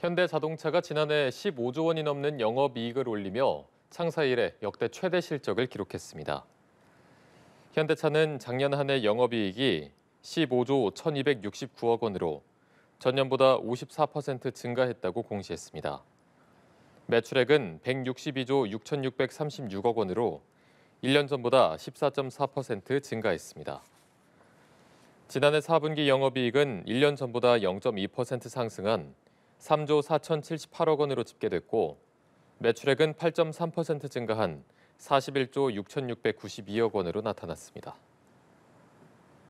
현대자동차가 지난해 15조 원이 넘는 영업이익을 올리며 창사 이래 역대 최대 실적을 기록했습니다. 현대차는 작년 한 해 영업이익이 15조 1,269억 원으로 전년보다 54% 증가했다고 공시했습니다. 매출액은 162조 6,636억 원으로 1년 전보다 14.4% 증가했습니다. 지난해 4분기 영업이익은 1년 전보다 0.2% 상승한 3조 4,078억 원으로 집계됐고 매출액은 8.3% 증가한 41조 6,692억 원으로 나타났습니다.